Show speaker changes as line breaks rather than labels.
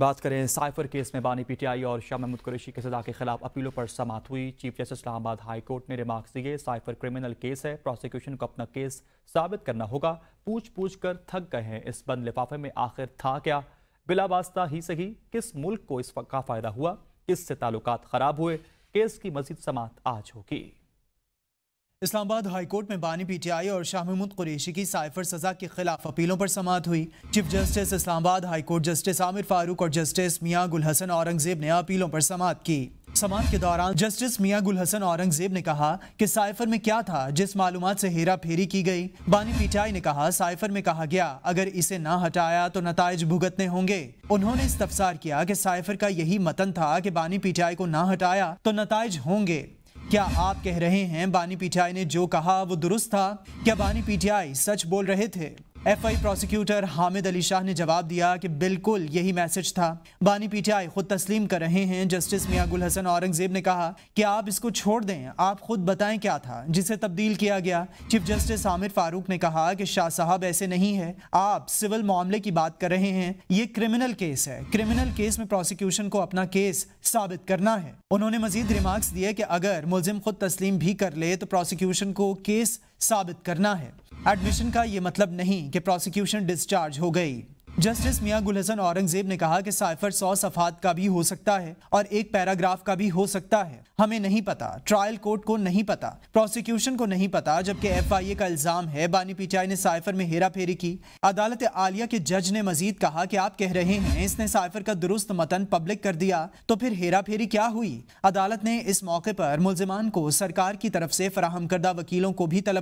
बात करें cipher case में बानी पीटीआई और शाह महमूद कुरेशी की सजा के खिलाफ अपीलों पर समात हुई chief justice Islamabad high court ने रिमार्क्स दिए साइफर क्रिमिनल केस है प्रोसिक्यूशन को अपना केस साबित करना होगा पूछ पूछ कर थक गए हैं इस बंद लिफाफे में आखिर था क्या बिलावास्ता ही सही किस मुल्क को इस का फायदा हुआ किससे ताल्लुक खराब हुए केस की मजीद समात आज होगी
इस्लामाबाद हाईकोर्ट में बानी पीटीआई और शाह महमूद कुरेशी की साइफर सजा के खिलाफ अपीलों पर समात हुई chief justice Islamabad high court justice Aamir Farooq और जस्टिस मियाँ गुल हसन औरंगजेब ने अपीलों पर समाप्त की समात के दौरान जस्टिस मियाँ गुल हसन औरंगजेब ने कहा कि साइफर में क्या था जिस मालूम से हेरा फेरी की गई बानी पीटीआई ने कहा साइफर में कहा गया अगर इसे न हटाया तो नतज भुगतने होंगे उन्होंने इस तफसार किया कि साइफर का यही मतन था कि बानी पीटीआई को ना हटाया तो नतज होंगे क्या आप कह रहे हैं बानी पीटीआई ने जो कहा वो दुरुस्त था क्या बानी पीटीआई सच बोल रहे थे एफआई प्रोसिक्यूटर हामिद अली शाह ने जवाब दिया कि बिल्कुल यही मैसेज था बानी पीटीआई खुद तस्लीम कर रहे हैं जस्टिस मियाँ गुल हसन औरंगजेब ने कहा कि आप इसको छोड़ दें आप खुद बताएं क्या था जिसे तब्दील किया गया चीफ जस्टिस आमिर फारूक ने कहा कि शाह साहब ऐसे नहीं है आप सिविल मामले की बात कर रहे हैं ये क्रिमिनल केस है क्रिमिनल केस में प्रोसिक्यूशन को अपना केस साबित करना है उन्होंने मजीद रिमार्क्स दिए कि अगर मुलिम खुद तस्लीम भी कर ले तो प्रोसिक्यूशन को केस साबित करना है एडमिशन का ये मतलब नहीं कि प्रोसिक्यूशन डिस्चार्ज हो गई जस्टिस गुल हसन औरंगजेब ने कहा कि साइफर सौ सफात का भी हो सकता है और एक पैराग्राफ का भी हो सकता है हमें नहीं पता ट्रायल कोर्ट को नहीं पता प्रोसिक्यूशन को नहीं पता जबकि एफआईए का इल्जाम है बानी पीटीआई ने साइफर में हेरा फेरी की अदालत आलिया के जज ने मजीद कहा कि आप कह रहे हैं इसने साइफर का दुरुस्त मतन पब्लिक कर दिया तो फिर हेरा फेरी क्या हुई अदालत ने इस मौके पर मुलजमान को सरकार की तरफ से फराहम करदा वकीलों को भी तलब